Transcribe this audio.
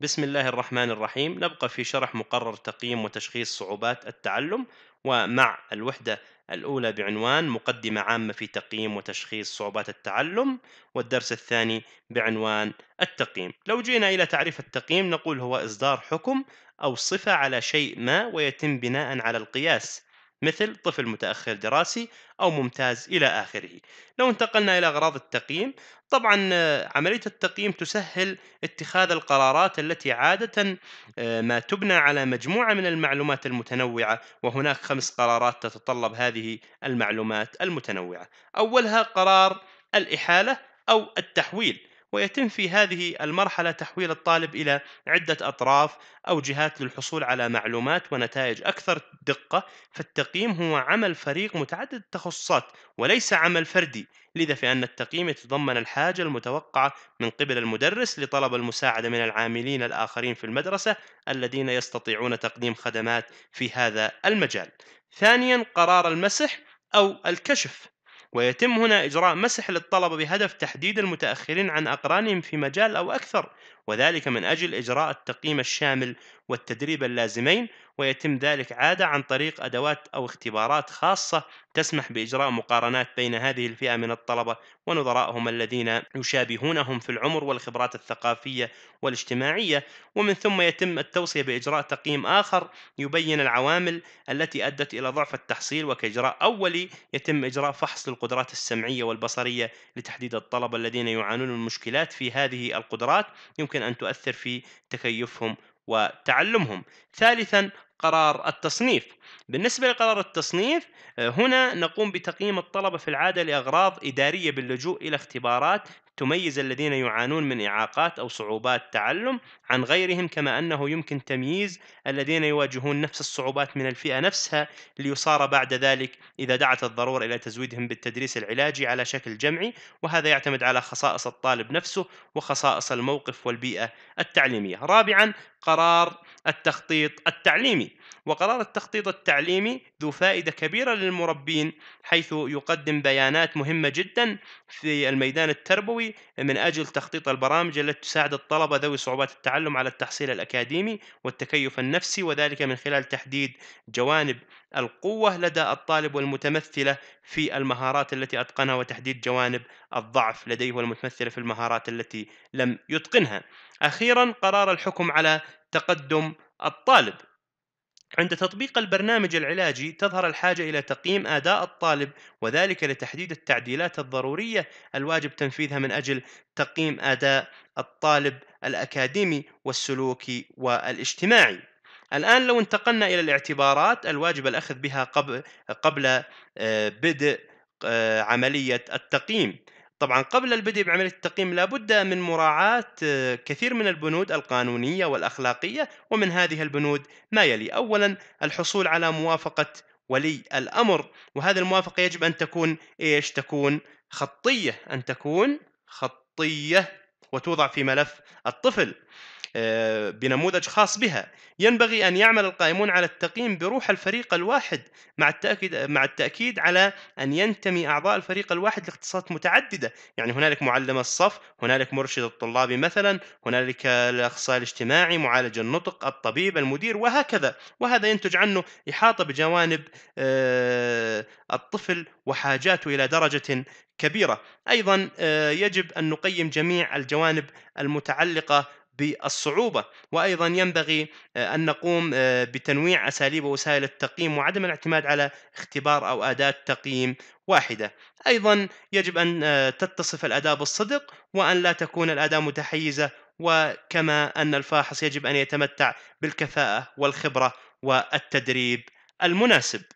بسم الله الرحمن الرحيم نبقى في شرح مقرر تقييم وتشخيص صعوبات التعلم ومع الوحدة الأولى بعنوان مقدمة عامة في تقييم وتشخيص صعوبات التعلم والدرس الثاني بعنوان التقييم لو جئنا إلى تعريف التقييم نقول هو إصدار حكم أو صفة على شيء ما ويتم بناء على القياس مثل طفل متأخر دراسي أو ممتاز إلى آخره لو انتقلنا إلى أغراض التقييم طبعا آه، عملية التقييم تسهل اتخاذ القرارات التي عادة آه، ما تبنى على مجموعة من المعلومات المتنوعة وهناك خمس قرارات تتطلب هذه المعلومات المتنوعة أولها قرار الإحالة أو التحويل ويتم في هذه المرحلة تحويل الطالب إلى عدة أطراف أو جهات للحصول على معلومات ونتائج أكثر دقة فالتقييم هو عمل فريق متعدد التخصصات وليس عمل فردي لذا فإن التقييم يتضمن الحاجة المتوقعة من قبل المدرس لطلب المساعدة من العاملين الآخرين في المدرسة الذين يستطيعون تقديم خدمات في هذا المجال ثانيا قرار المسح أو الكشف ويتم هنا إجراء مسح للطلبة بهدف تحديد المتأخرين عن أقرانهم في مجال أو أكثر وذلك من أجل إجراء التقييم الشامل والتدريب اللازمين ويتم ذلك عادة عن طريق أدوات أو اختبارات خاصة تسمح بإجراء مقارنات بين هذه الفئة من الطلبة ونظرائهم الذين يشابهونهم في العمر والخبرات الثقافية والاجتماعية ومن ثم يتم التوصية بإجراء تقييم آخر يبين العوامل التي أدت إلى ضعف التحصيل وكإجراء أولي يتم إجراء فحص للقدرات السمعية والبصرية لتحديد الطلبة الذين يعانون من مشكلات في هذه القدرات يمكن يمكن أن تؤثر في تكيفهم وتعلمهم ثالثا قرار التصنيف بالنسبة لقرار التصنيف آه، هنا نقوم بتقييم الطلبة في العادة لأغراض إدارية باللجوء إلى اختبارات تميز الذين يعانون من إعاقات أو صعوبات تعلم عن غيرهم كما أنه يمكن تمييز الذين يواجهون نفس الصعوبات من الفئة نفسها ليصار بعد ذلك إذا دعت الضرورة إلى تزويدهم بالتدريس العلاجي على شكل جمعي وهذا يعتمد على خصائص الطالب نفسه وخصائص الموقف والبيئة التعليمية رابعا قرار التخطيط التعليمي وقرار التخطيط التعليمي ذو فائدة كبيرة للمربين حيث يقدم بيانات مهمة جدا في الميدان التربوي من أجل تخطيط البرامج التي تساعد الطلبة ذوي صعوبات التعلم على التحصيل الأكاديمي والتكيف النفسي وذلك من خلال تحديد جوانب القوة لدى الطالب والمتمثلة في المهارات التي أتقنها وتحديد جوانب الضعف لديه والمتمثلة في المهارات التي لم يتقنها. أخيرا قرار الحكم على تقدم الطالب. عند تطبيق البرنامج العلاجي تظهر الحاجة إلى تقييم أداء الطالب وذلك لتحديد التعديلات الضرورية الواجب تنفيذها من أجل تقييم أداء الطالب الأكاديمي والسلوكي والاجتماعي. الآن لو انتقلنا إلى الاعتبارات الواجب الأخذ بها قبل, قبل آه، بدء آه، عملية التقييم طبعا قبل البدء بعملية التقييم لابد من مراعاة آه، كثير من البنود القانونية والأخلاقية ومن هذه البنود ما يلي أولا الحصول على موافقة ولي الأمر وهذه الموافقة يجب أن تكون إيش تكون خطية أن تكون خطية وتوضع في ملف الطفل آه، بنموذج خاص بها ينبغي أن يعمل القائمون على التقييم بروح الفريق الواحد مع التأكيد, مع التأكيد على أن ينتمي أعضاء الفريق الواحد لاختصاصات متعددة يعني هنالك معلم الصف هنالك مرشد الطلاب مثلا هنالك الأخصائي الاجتماعي معالج النطق الطبيب المدير وهكذا وهذا ينتج عنه إحاطة بجوانب آه، الطفل وحاجاته إلى درجة كبيرة أيضا آه، يجب أن نقيم جميع الجوانب المتعلقة بالصعوبة وأيضا ينبغي آه، أن نقوم آه، بتنويع أساليب ووسائل التقييم وعدم الاعتماد على اختبار أو أداة تقييم واحدة أيضا يجب أن آه، تتصف الأداة بالصدق وأن لا تكون الأداة متحيزة وكما أن الفاحص يجب أن يتمتع بالكفاءة والخبرة والتدريب المناسب